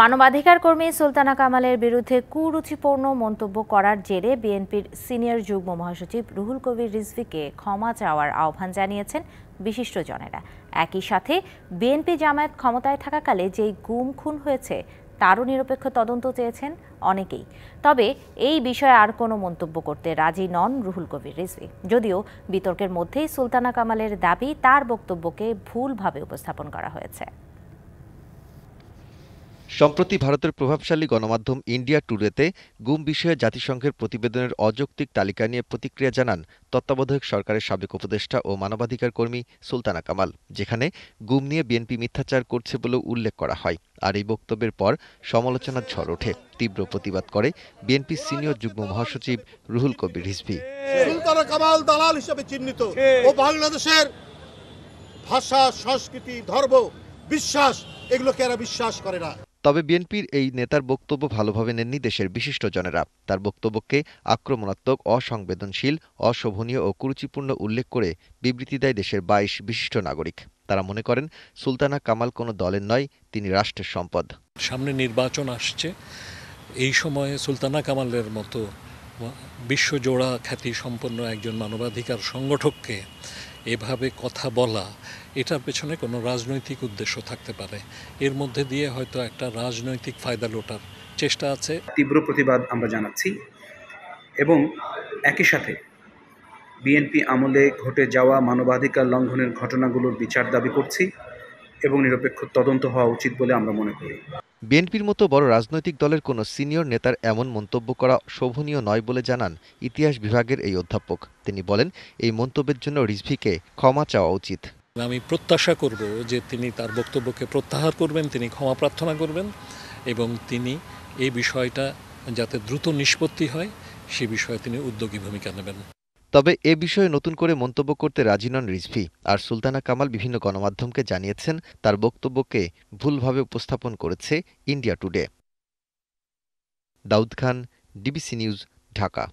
মানবাধিকার কর্মী সুলতানা কামালের বিরুদ্ধে কুরুচিপূর্ণ মন্তব্য করার জেরে বিএনপির সিনিয়র যুগ্ম মহাসচিব রুহুল কবির রিজভিকে ক্ষমা চাওয়ার আহ্বান জানিয়েছেন বিশিষ্টজনেরা একই সাথে বিএনপি জামায়াত ক্ষমতায় থাকাকালে যেই গুম খুন হয়েছে তারও নিরপেক্ষ তদন্ত চেয়েছেন অনেকেই তবে এই বিষয়ে আর কোনো মন্তব্য করতে রাজি নন রুহুল কবির রিজভি যদিও বিতর্কের মধ্যেই সুলতানা কামালের দাবি তার বক্তব্যকে ভুলভাবে উপস্থাপন করা হয়েছে সম্প্রতি ভারতের প্রভাবশালী গণমাধ্যম ইন্ডিয়া টুডেতে গুম বিষয়ে জাতিসংঘের প্রতিবেদনের অযৌক্তিক তালিকা নিয়ে প্রতিক্রিয়া জানান তত্ত্বাবধায়ক সরকারের সাবেক উপদেষ্টা ও মানবাধিকার কর্মী সুলতানা কামাল যেখানে গুম নিয়ে বিএনপি মিথ্যাচার করছে বলে উল্লেখ করা হয় আর এই বক্তব্যের পর সমালোচনার ঝড় ওঠে তীব্র প্রতিবাদ করে বিএনপি সিনিয়র যুগ্ম মহাসচিব রুহুল কবির রিজভি সুলতানা কামাল দালাল হিসেবে চিহ্নিত ও বাংলাদেশের ভাষা সংস্কৃতি ধর্ম বিশ্বাস এগুলোকে এরা বিশ্বাস করে না তবে বিএনপির এই নেতার বক্তব্য ভালোভাবে নেননি দেশের বিশিষ্টজনেরা তার বক্তব্যকে আক্রমণাত্মক অসংবেদনশীল অশোভনীয় ও কুরুচিপূর্ণ উল্লেখ করে বিবৃতি দেয় দেশের বাইশ বিশিষ্ট নাগরিক তারা মনে করেন সুলতানা কামাল কোনো দলের নয় তিনি রাষ্ট্রের সম্পদ সামনে নির্বাচন আসছে এই সময়ে সুলতানা কামালের মতো বিশ্বজোড়া খ্যাতি সম্পন্ন একজন মানবাধিকার সংগঠককে এভাবে কথা বলা এটার পেছনে কোনো রাজনৈতিক উদ্দেশ্য থাকতে পারে এর মধ্যে দিয়ে হয়তো একটা রাজনৈতিক ফায়দা লোটার চেষ্টা আছে তীব্র প্রতিবাদ আমরা জানাচ্ছি এবং একই সাথে বিএনপি আমলে ঘটে যাওয়া মানবাধিকার লঙ্ঘনের ঘটনাগুলোর বিচার দাবি করছি এবং নিরপেক্ষ তদন্ত হওয়া উচিত বলে আমরা মনে করি বিএনপির মতো বড় রাজনৈতিক দলের কোনো সিনিয়র নেতার এমন মন্তব্য করা শোভনীয় নয় বলে জানান ইতিহাস বিভাগের এই অধ্যাপক তিনি বলেন এই মন্তব্যের জন্য রিজভিকে ক্ষমা চাওয়া উচিত আমি প্রত্যাশা করব যে তিনি তার বক্তব্যকে প্রত্যাহার করবেন তিনি ক্ষমা প্রার্থনা করবেন এবং তিনি এই বিষয়টা যাতে দ্রুত নিষ্পত্তি হয় সে বিষয়ে তিনি উদ্যোগী ভূমিকা নেবেন তবে এ বিষয়ে নতুন করে মন্তব্য করতে রাজি নন রিজভি আর সুলতানা কামাল বিভিন্ন গণমাধ্যমকে জানিয়েছেন তার বক্তব্যকে ভুলভাবে উপস্থাপন করেছে India today Dawood Khan DBC news Dhaka